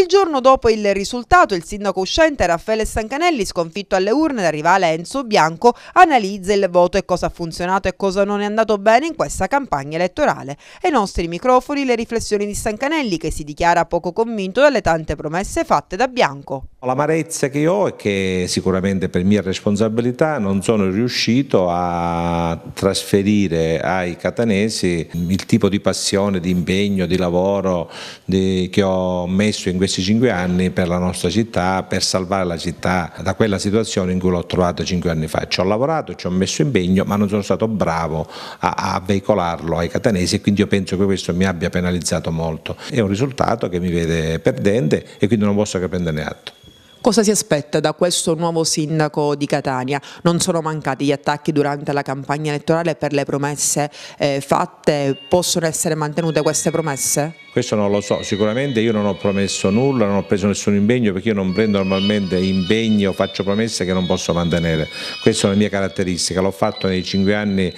Il giorno dopo il risultato, il sindaco uscente Raffaele Stancanelli, sconfitto alle urne da rivale Enzo Bianco, analizza il voto e cosa ha funzionato e cosa non è andato bene in questa campagna elettorale. Ai nostri microfoni le riflessioni di Stancanelli, che si dichiara poco convinto dalle tante promesse fatte da Bianco. L'amarezza che ho è che sicuramente per mia responsabilità non sono riuscito a trasferire ai catanesi il tipo di passione, di impegno, di lavoro di, che ho messo in questo questi cinque anni per la nostra città, per salvare la città da quella situazione in cui l'ho trovata cinque anni fa. Ci ho lavorato, ci ho messo impegno, ma non sono stato bravo a, a veicolarlo ai catanesi e quindi io penso che questo mi abbia penalizzato molto. È un risultato che mi vede perdente e quindi non posso che prenderne atto. Cosa si aspetta da questo nuovo sindaco di Catania? Non sono mancati gli attacchi durante la campagna elettorale per le promesse eh, fatte, possono essere mantenute queste promesse? Questo non lo so, sicuramente io non ho promesso nulla, non ho preso nessun impegno perché io non prendo normalmente impegni o faccio promesse che non posso mantenere, questa è una mia caratteristica, l'ho fatto nei cinque anni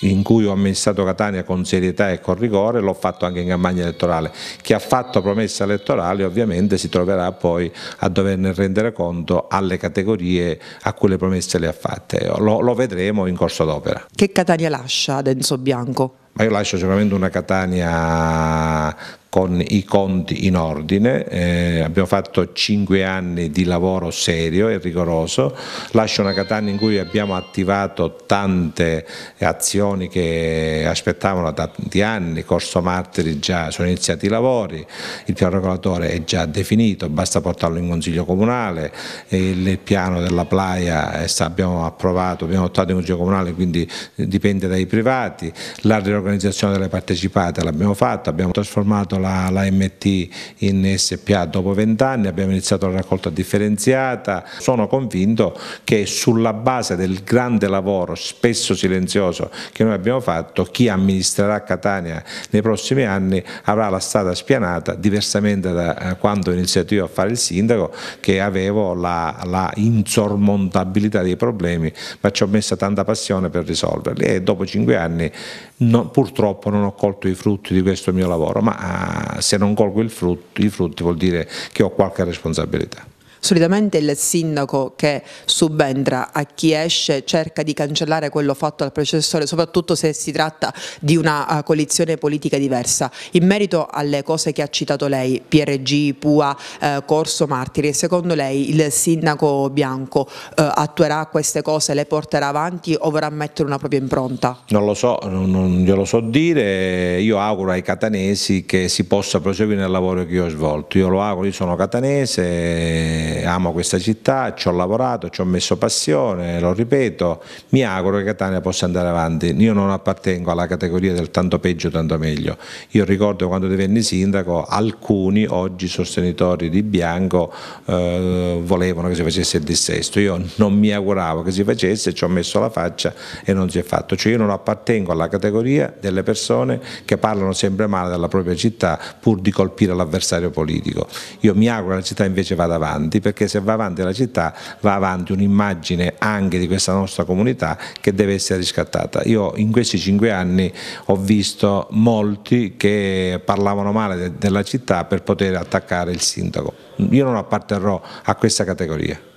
in cui ho amministrato Catania con serietà e con rigore, l'ho fatto anche in campagna elettorale. Chi ha fatto promesse elettorali ovviamente si troverà poi a doverne rendere conto alle categorie a cui le promesse le ha fatte. Lo, lo vedremo in corso d'opera. Che Catania lascia Denso Bianco? Ma io lascio sicuramente una Catania con i conti in ordine, eh, abbiamo fatto cinque anni di lavoro serio e rigoroso, lascio una Catania in cui abbiamo attivato tante azioni che aspettavano da tanti anni, Corso Martiri già sono iniziati i lavori, il piano regolatore è già definito, basta portarlo in Consiglio Comunale, il piano della Playa eh, abbiamo approvato, abbiamo adottato in Consiglio Comunale, quindi dipende dai privati, la riorganizzazione delle partecipate l'abbiamo fatta, abbiamo trasformato la la, la MT in SPA dopo vent'anni, abbiamo iniziato la raccolta differenziata, sono convinto che sulla base del grande lavoro, spesso silenzioso, che noi abbiamo fatto, chi amministrerà Catania nei prossimi anni avrà la strada spianata, diversamente da eh, quando ho iniziato io a fare il sindaco, che avevo la, la insormontabilità dei problemi, ma ci ho messa tanta passione per risolverli e dopo cinque anni non, purtroppo non ho colto i frutti di questo mio lavoro, ma se non colgo frutt i frutti vuol dire che ho qualche responsabilità solitamente il sindaco che subentra a chi esce cerca di cancellare quello fatto al processore, soprattutto se si tratta di una eh, coalizione politica diversa. In merito alle cose che ha citato lei, PRG, PUA, eh, Corso Martiri, secondo lei il sindaco Bianco eh, attuerà queste cose, le porterà avanti o vorrà mettere una propria impronta? Non lo so, non, non glielo so dire, io auguro ai catanesi che si possa proseguire nel lavoro che io ho svolto, io lo auguro, io sono catanese, amo questa città, ci ho lavorato, ci ho messo passione, lo ripeto, mi auguro che Catania possa andare avanti. Io non appartengo alla categoria del tanto peggio, tanto meglio. Io ricordo quando divenni sindaco, alcuni oggi sostenitori di Bianco eh, volevano che si facesse il dissesto. Io non mi auguravo che si facesse, ci ho messo la faccia e non si è fatto. Cioè io non appartengo alla categoria delle persone che parlano sempre male della propria città pur di colpire l'avversario politico. Io mi auguro che la città invece vada avanti avanti perché se va avanti la città va avanti un'immagine anche di questa nostra comunità che deve essere riscattata. Io in questi cinque anni ho visto molti che parlavano male della città per poter attaccare il sindaco. Io non apparterrò a questa categoria.